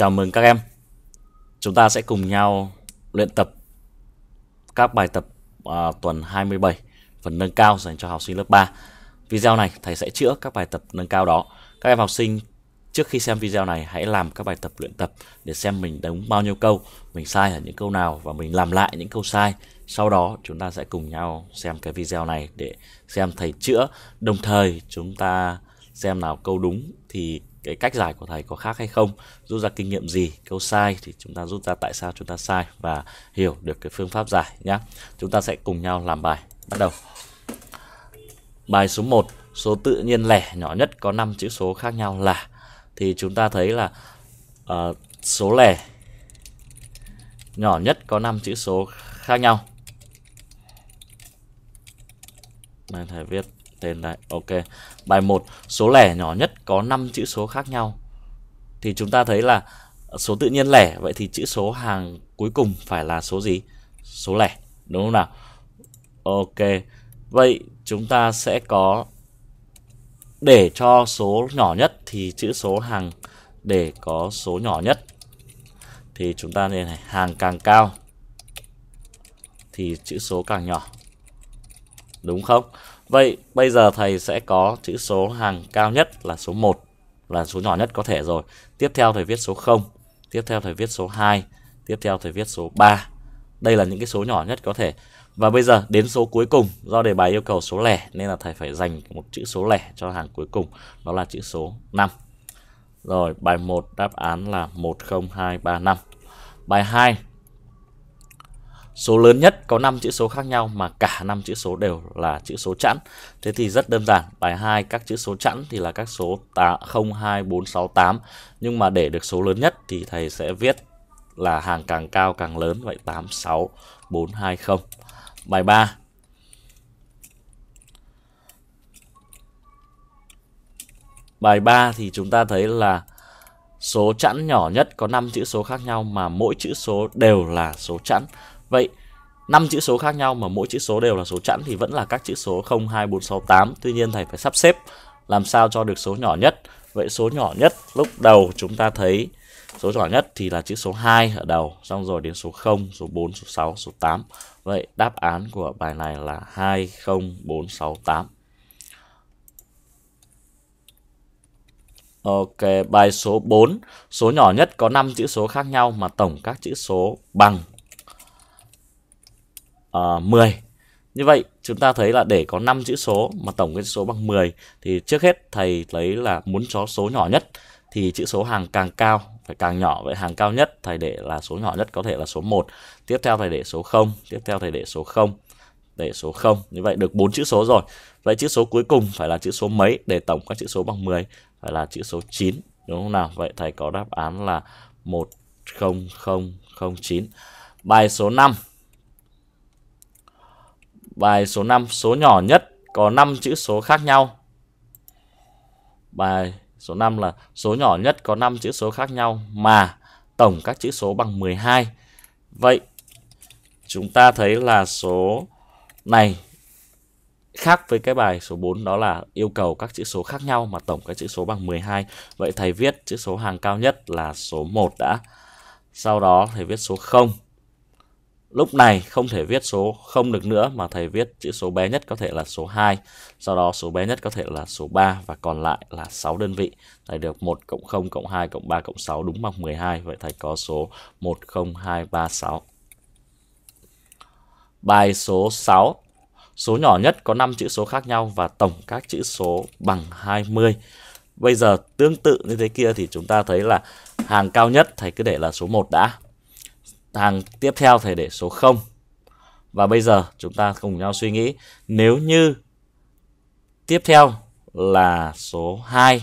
Chào mừng các em. Chúng ta sẽ cùng nhau luyện tập các bài tập uh, tuần 27 phần nâng cao dành cho học sinh lớp 3. Video này thầy sẽ chữa các bài tập nâng cao đó. Các em học sinh trước khi xem video này hãy làm các bài tập luyện tập để xem mình đúng bao nhiêu câu, mình sai ở những câu nào và mình làm lại những câu sai. Sau đó chúng ta sẽ cùng nhau xem cái video này để xem thầy chữa. Đồng thời chúng ta xem nào câu đúng thì cái cách giải của thầy có khác hay không rút ra kinh nghiệm gì câu sai thì chúng ta rút ra tại sao chúng ta sai và hiểu được cái phương pháp giải nhé chúng ta sẽ cùng nhau làm bài bắt đầu bài số 1 số tự nhiên lẻ nhỏ nhất có 5 chữ số khác nhau là thì chúng ta thấy là uh, số lẻ nhỏ nhất có 5 chữ số khác nhau. Đây thầy viết tên đấy. Ok. Bài 1, số lẻ nhỏ nhất có 5 chữ số khác nhau. Thì chúng ta thấy là số tự nhiên lẻ, vậy thì chữ số hàng cuối cùng phải là số gì? Số lẻ, đúng không nào? Ok. Vậy chúng ta sẽ có để cho số nhỏ nhất thì chữ số hàng để có số nhỏ nhất thì chúng ta nên hàng càng cao thì chữ số càng nhỏ. Đúng không? Vậy bây giờ thầy sẽ có chữ số hàng cao nhất là số 1 là số nhỏ nhất có thể rồi. Tiếp theo thầy viết số 0, tiếp theo thầy viết số 2, tiếp theo thầy viết số 3. Đây là những cái số nhỏ nhất có thể. Và bây giờ đến số cuối cùng do đề bài yêu cầu số lẻ nên là thầy phải dành một chữ số lẻ cho hàng cuối cùng, đó là chữ số 5. Rồi, bài 1 đáp án là 10235. Bài 2 số lớn nhất có 5 chữ số khác nhau mà cả 5 chữ số đều là chữ số chẵn. Thế thì rất đơn giản, bài 2 các chữ số chẵn thì là các số 0 2 4 6 8 nhưng mà để được số lớn nhất thì thầy sẽ viết là hàng càng cao càng lớn vậy 8 6 4 2 0. Bài 3 Bài 3 thì chúng ta thấy là số chẵn nhỏ nhất có 5 chữ số khác nhau mà mỗi chữ số đều là số chẵn. Vậy năm chữ số khác nhau mà mỗi chữ số đều là số chẵn thì vẫn là các chữ số 0 2 4 6 8. Tuy nhiên thầy phải sắp xếp làm sao cho được số nhỏ nhất. Vậy số nhỏ nhất lúc đầu chúng ta thấy số nhỏ nhất thì là chữ số 2 ở đầu, xong rồi đến số 0, số 4, số 6, số 8. Vậy đáp án của bài này là 20468. Ok, bài số 4, số nhỏ nhất có 5 chữ số khác nhau mà tổng các chữ số bằng uh, ờ, 10. Như vậy chúng ta thấy là để có 5 chữ số mà tổng cái số bằng 10 thì trước hết thầy lấy là muốn cho số nhỏ nhất thì chữ số hàng càng cao phải càng nhỏ vậy hàng cao nhất thầy để là số nhỏ nhất có thể là số 1. Tiếp theo thầy để số 0, tiếp theo thầy để số 0, để số 0. Như vậy được 4 chữ số rồi. Vậy chữ số cuối cùng phải là chữ số mấy để tổng các chữ số bằng 10 phải là chữ số 9 đúng không nào? Vậy thầy có đáp án là 10009. Bài số 5 Bài số 5, số nhỏ nhất có 5 chữ số khác nhau. Bài số 5 là số nhỏ nhất có 5 chữ số khác nhau mà tổng các chữ số bằng 12. Vậy chúng ta thấy là số này khác với cái bài số 4 đó là yêu cầu các chữ số khác nhau mà tổng các chữ số bằng 12. Vậy thầy viết chữ số hàng cao nhất là số 1 đã. Sau đó thầy viết số 0. Lúc này không thể viết số không được nữa mà thầy viết chữ số bé nhất có thể là số 2, sau đó số bé nhất có thể là số 3 và còn lại là 6 đơn vị. Thầy được 1 cộng 0 cộng 2 cộng 3 cộng 6 đúng bằng 12, vậy thầy có số 10236. Bài số 6. Số nhỏ nhất có 5 chữ số khác nhau và tổng các chữ số bằng 20. Bây giờ tương tự như thế kia thì chúng ta thấy là hàng cao nhất thầy cứ để là số 1 đã hàng tiếp theo phải để số 0 và bây giờ chúng ta cùng nhau suy nghĩ nếu như tiếp theo là số 2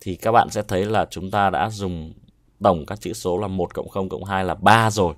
thì các bạn sẽ thấy là chúng ta đã dùng tổng các chữ số là 1 cộng 0 cộng 2 là 3 rồi.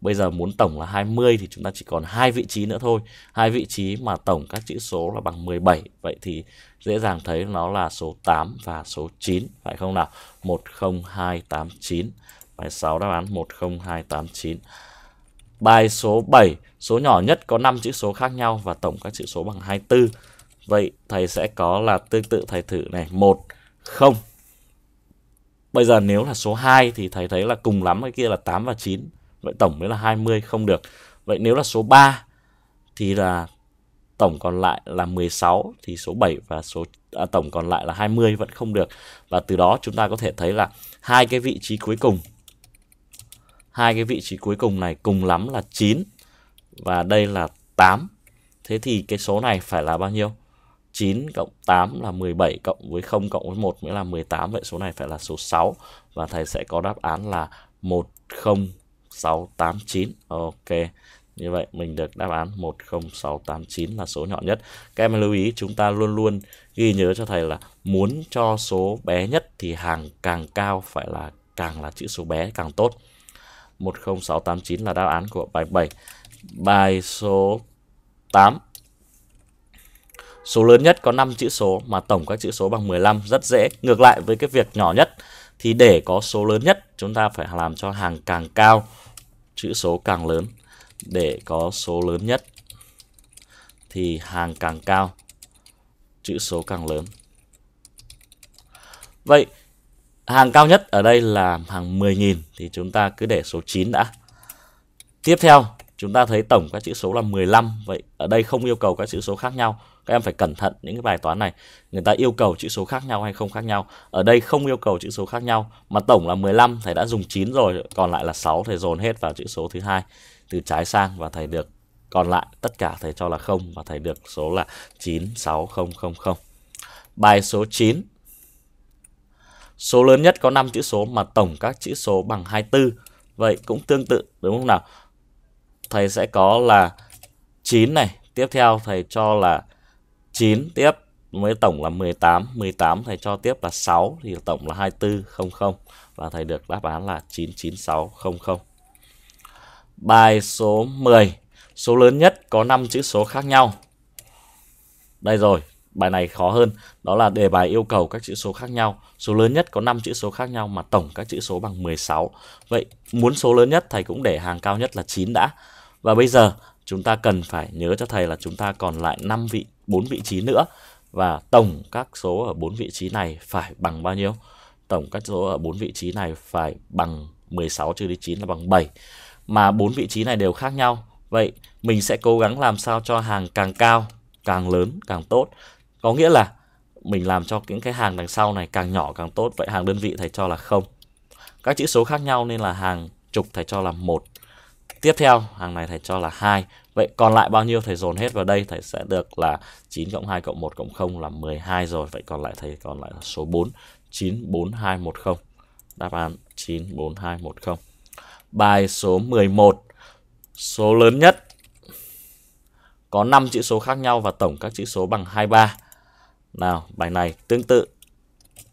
Bây giờ muốn tổng là 20 thì chúng ta chỉ còn hai vị trí nữa thôi. hai vị trí mà tổng các chữ số là bằng 17. Vậy thì dễ dàng thấy nó là số 8 và số 9 phải không nào? 10289. Bài 6 đáp án 10289. Bài số 7, số nhỏ nhất có 5 chữ số khác nhau và tổng các chữ số bằng 24. Vậy thầy sẽ có là tương tự thầy thử này 1 0. Bây giờ nếu là số 2 thì thầy thấy là cùng lắm cái kia là 8 và 9. Vậy tổng mới là 20 không được. Vậy nếu là số 3 thì là tổng còn lại là 16 thì số 7 và số à, tổng còn lại là 20 vẫn không được. Và từ đó chúng ta có thể thấy là hai cái vị trí cuối cùng hai cái vị trí cuối cùng này cùng lắm là 9 và đây là 8. Thế thì cái số này phải là bao nhiêu? 9 cộng 8 là 17 cộng với 0 cộng với 1 mới là 18. Vậy số này phải là số 6 và thầy sẽ có đáp án là 10689. Ok. Như vậy mình được đáp án 10689 là số nhỏ nhất. Các em lưu ý chúng ta luôn luôn ghi nhớ cho thầy là muốn cho số bé nhất thì hàng càng cao phải là càng là chữ số bé càng tốt. 10689 là đáp án của bài 7. Bài số 8. Số lớn nhất có 5 chữ số mà tổng các chữ số bằng 15 rất dễ. Ngược lại với cái việc nhỏ nhất thì để có số lớn nhất chúng ta phải làm cho hàng càng cao, chữ số càng lớn. Để có số lớn nhất thì hàng càng cao, chữ số càng lớn. Vậy Hàng cao nhất ở đây là hàng 10.000 thì chúng ta cứ để số 9 đã. Tiếp theo, chúng ta thấy tổng các chữ số là 15. Vậy ở đây không yêu cầu các chữ số khác nhau. Các em phải cẩn thận những cái bài toán này. Người ta yêu cầu chữ số khác nhau hay không khác nhau. Ở đây không yêu cầu chữ số khác nhau mà tổng là 15 thầy đã dùng 9 rồi, còn lại là 6 thầy dồn hết vào chữ số thứ hai từ trái sang và thầy được còn lại tất cả thầy cho là không và thầy được số là 96000. Bài số 9 số lớn nhất có 5 chữ số mà tổng các chữ số bằng 24. Vậy cũng tương tự đúng không nào? Thầy sẽ có là 9 này, tiếp theo thầy cho là 9 tiếp mới tổng là 18, 18 thầy cho tiếp là 6 thì tổng là 2400 và thầy được đáp án là 99600. Bài số 10, số lớn nhất có 5 chữ số khác nhau. Đây rồi, bài này khó hơn đó là đề bài yêu cầu các chữ số khác nhau số lớn nhất có 5 chữ số khác nhau mà tổng các chữ số bằng 16 vậy muốn số lớn nhất thầy cũng để hàng cao nhất là 9 đã và bây giờ chúng ta cần phải nhớ cho thầy là chúng ta còn lại 5 vị 4 vị trí nữa và tổng các số ở 4 vị trí này phải bằng bao nhiêu tổng các số ở 4 vị trí này phải bằng 16 trừ đi 9 là bằng 7 mà 4 vị trí này đều khác nhau vậy mình sẽ cố gắng làm sao cho hàng càng cao càng lớn càng tốt có nghĩa là mình làm cho những cái hàng đằng sau này càng nhỏ càng tốt vậy hàng đơn vị thầy cho là không các chữ số khác nhau nên là hàng chục thầy cho là một tiếp theo hàng này thầy cho là hai vậy còn lại bao nhiêu thầy dồn hết vào đây thầy sẽ được là 9 cộng 2 cộng 1 cộng 0 là 12 rồi vậy còn lại thầy còn lại là số 4 94210 đáp án 94210 bài số 11 số lớn nhất có 5 chữ số khác nhau và tổng các chữ số bằng 23 nào, bài này tương tự.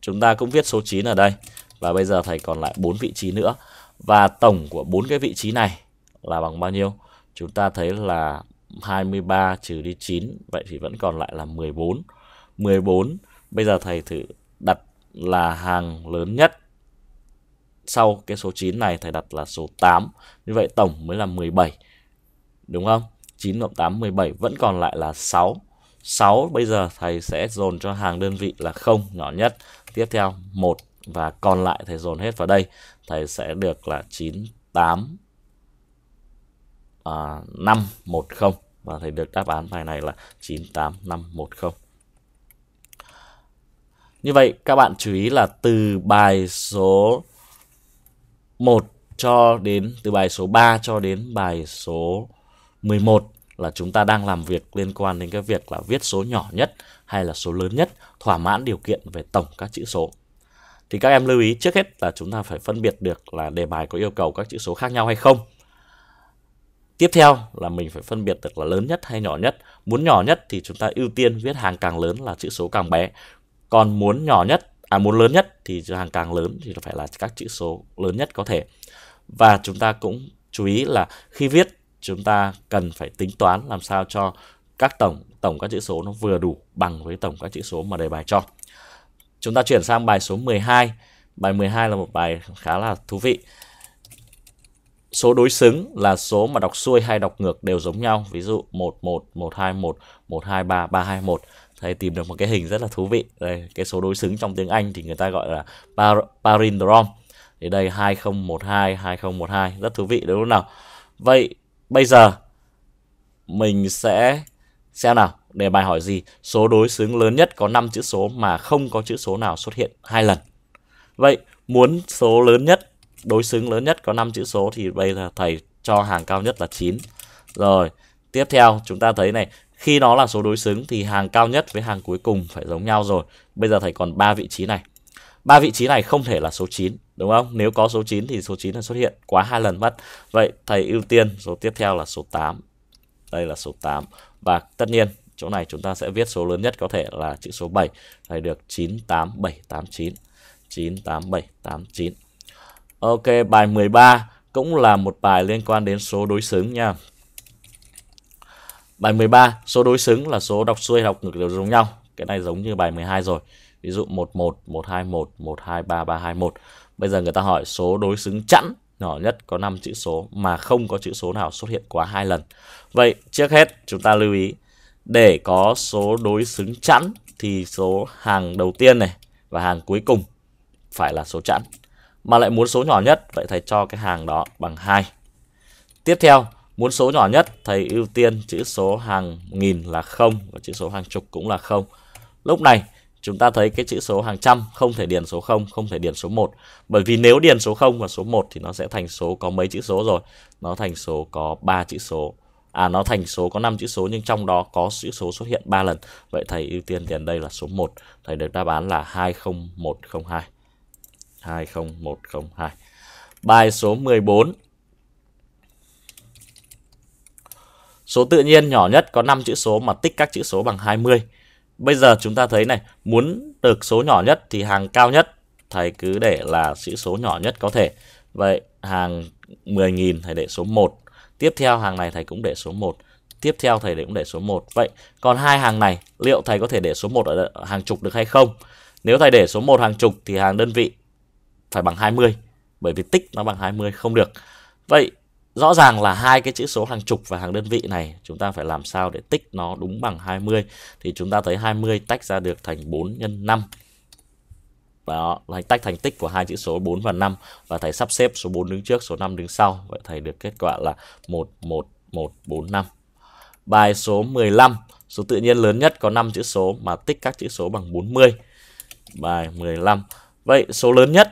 Chúng ta cũng viết số 9 ở đây. Và bây giờ thầy còn lại 4 vị trí nữa. Và tổng của bốn cái vị trí này là bằng bao nhiêu? Chúng ta thấy là 23 trừ đi 9. Vậy thì vẫn còn lại là 14. 14. Bây giờ thầy thử đặt là hàng lớn nhất sau cái số 9 này thầy đặt là số 8. Như vậy tổng mới là 17. Đúng không? 9 cộng 8 17 vẫn còn lại là 6. 6 bây giờ thầy sẽ dồn cho hàng đơn vị là không nhỏ nhất. Tiếp theo 1 và còn lại thầy dồn hết vào đây. Thầy sẽ được là 9 8 à, 5 1 0 và thầy được đáp án bài này là 98510. Như vậy các bạn chú ý là từ bài số 1 cho đến từ bài số 3 cho đến bài số 11 là chúng ta đang làm việc liên quan đến cái việc là viết số nhỏ nhất hay là số lớn nhất thỏa mãn điều kiện về tổng các chữ số. Thì các em lưu ý trước hết là chúng ta phải phân biệt được là đề bài có yêu cầu các chữ số khác nhau hay không. Tiếp theo là mình phải phân biệt được là lớn nhất hay nhỏ nhất. Muốn nhỏ nhất thì chúng ta ưu tiên viết hàng càng lớn là chữ số càng bé. Còn muốn nhỏ nhất, à muốn lớn nhất thì hàng càng lớn thì phải là các chữ số lớn nhất có thể. Và chúng ta cũng chú ý là khi viết chúng ta cần phải tính toán làm sao cho các tổng tổng các chữ số nó vừa đủ bằng với tổng các chữ số mà đề bài cho. Chúng ta chuyển sang bài số 12. Bài 12 là một bài khá là thú vị. Số đối xứng là số mà đọc xuôi hay đọc ngược đều giống nhau. Ví dụ 1 1 1 1 1 2 2 3 3 2 1 Thầy tìm được một cái hình rất là thú vị. Đây, cái số đối xứng trong tiếng Anh thì người ta gọi là palindrome Thì đây 2012, 2012. Rất thú vị đúng không nào? Vậy Bây giờ mình sẽ xem nào, đề bài hỏi gì? Số đối xứng lớn nhất có 5 chữ số mà không có chữ số nào xuất hiện hai lần. Vậy muốn số lớn nhất, đối xứng lớn nhất có 5 chữ số thì bây giờ thầy cho hàng cao nhất là 9. Rồi, tiếp theo chúng ta thấy này, khi nó là số đối xứng thì hàng cao nhất với hàng cuối cùng phải giống nhau rồi. Bây giờ thầy còn ba vị trí này. ba vị trí này không thể là số 9 đúng không? Nếu có số 9 thì số 9 là xuất hiện quá hai lần mất. Vậy thầy ưu tiên số tiếp theo là số 8. Đây là số 8 và tất nhiên chỗ này chúng ta sẽ viết số lớn nhất có thể là chữ số 7. Thầy được 98789. 98789. Ok, bài 13 cũng là một bài liên quan đến số đối xứng nha. Bài 13, số đối xứng là số đọc xuôi đọc ngược đều giống nhau. Cái này giống như bài 12 rồi. Ví dụ 11, 121, 123, 321. Bây giờ người ta hỏi số đối xứng chẵn nhỏ nhất có 5 chữ số mà không có chữ số nào xuất hiện quá hai lần. Vậy trước hết chúng ta lưu ý để có số đối xứng chẵn thì số hàng đầu tiên này và hàng cuối cùng phải là số chẵn. Mà lại muốn số nhỏ nhất vậy thầy cho cái hàng đó bằng 2. Tiếp theo, muốn số nhỏ nhất thầy ưu tiên chữ số hàng nghìn là 0 và chữ số hàng chục cũng là 0. Lúc này chúng ta thấy cái chữ số hàng trăm không thể điền số 0, không thể điền số 1. Bởi vì nếu điền số 0 và số 1 thì nó sẽ thành số có mấy chữ số rồi. Nó thành số có 3 chữ số. À nó thành số có 5 chữ số nhưng trong đó có chữ số xuất hiện 3 lần. Vậy thầy ưu tiên điền đây là số 1. Thầy được đáp án là 20102. 20102. Bài số 14. Số tự nhiên nhỏ nhất có 5 chữ số mà tích các chữ số bằng 20. Bây giờ chúng ta thấy này, muốn được số nhỏ nhất thì hàng cao nhất thầy cứ để là sĩ số nhỏ nhất có thể. Vậy hàng 10.000 thầy để số 1. Tiếp theo hàng này thầy cũng để số 1. Tiếp theo thầy cũng để số 1. Vậy còn hai hàng này liệu thầy có thể để số 1 ở hàng chục được hay không? Nếu thầy để số 1 hàng chục thì hàng đơn vị phải bằng 20 bởi vì tích nó bằng 20 không được. Vậy Rõ ràng là hai cái chữ số hàng chục và hàng đơn vị này chúng ta phải làm sao để tích nó đúng bằng 20 thì chúng ta thấy 20 tách ra được thành 4 nhân 5. Đó, là tách thành tích của hai chữ số 4 và 5 và thầy sắp xếp số 4 đứng trước, số 5 đứng sau. Vậy thầy được kết quả là 11145. Bài số 15, số tự nhiên lớn nhất có 5 chữ số mà tích các chữ số bằng 40. Bài 15. Vậy số lớn nhất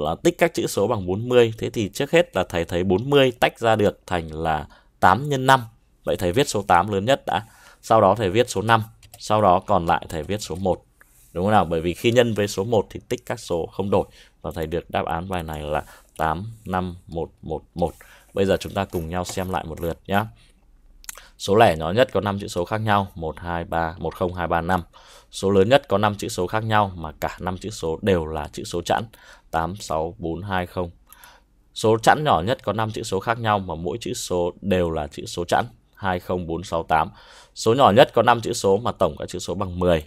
là tích các chữ số bằng 40. Thế thì trước hết là thầy thấy 40 tách ra được thành là 8 x 5. Vậy thầy viết số 8 lớn nhất đã. Sau đó thầy viết số 5. Sau đó còn lại thầy viết số 1. Đúng không nào? Bởi vì khi nhân với số 1 thì tích các số không đổi. Và thầy được đáp án bài này là 8, 5, 1, 1, 1. Bây giờ chúng ta cùng nhau xem lại một lượt nhé. Số lẻ nhỏ nhất có 5 chữ số khác nhau 123 10235. Số lớn nhất có 5 chữ số khác nhau mà cả 5 chữ số đều là chữ số chẵn 86420. Số chẵn nhỏ nhất có 5 chữ số khác nhau mà mỗi chữ số đều là chữ số chẵn 20468. Số nhỏ nhất có 5 chữ số mà tổng các chữ số bằng 10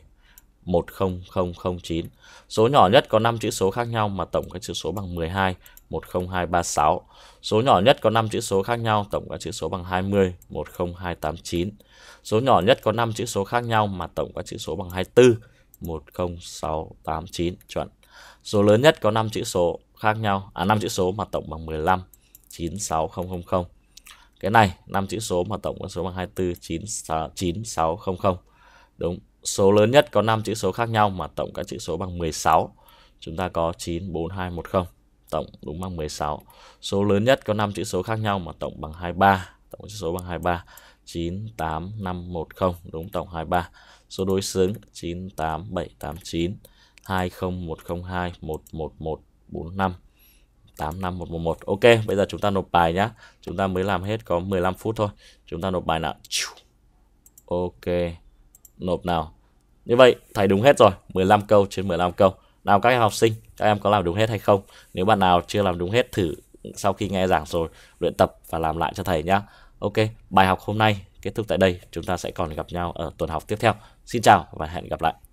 10009. Số nhỏ nhất có 5 chữ số khác nhau mà tổng các chữ số bằng 12, 10236. Số nhỏ nhất có 5 chữ số khác nhau, tổng các chữ số bằng 20, 10289. Số nhỏ nhất có 5 chữ số khác nhau mà tổng các chữ số bằng 24, 10689 chuẩn. Số lớn nhất có 5 chữ số khác nhau, à 5 chữ số mà tổng bằng 15, 96000. Cái này 5 chữ số mà tổng con số bằng 24 9, 9600. Đúng số lớn nhất có 5 chữ số khác nhau mà tổng các chữ số bằng 16. Chúng ta có 9, 4, 2, 1, 0. Tổng đúng bằng 16. Số lớn nhất có 5 chữ số khác nhau mà tổng bằng 23. Tổng chữ số bằng 23. 9, 8, 5, 1, 0. Đúng tổng 23. Số đối xứng 9, 8, 7, 8, 9. 2, 0, 1, 0, 2, 1, 1, 1, 4, 5. 85111. Ok, bây giờ chúng ta nộp bài nhá. Chúng ta mới làm hết có 15 phút thôi. Chúng ta nộp bài nào. Ok nộp nào. Như vậy thầy đúng hết rồi, 15 câu trên 15 câu. Nào các em học sinh, các em có làm đúng hết hay không? Nếu bạn nào chưa làm đúng hết thử sau khi nghe giảng rồi luyện tập và làm lại cho thầy nhá. Ok, bài học hôm nay kết thúc tại đây. Chúng ta sẽ còn gặp nhau ở tuần học tiếp theo. Xin chào và hẹn gặp lại.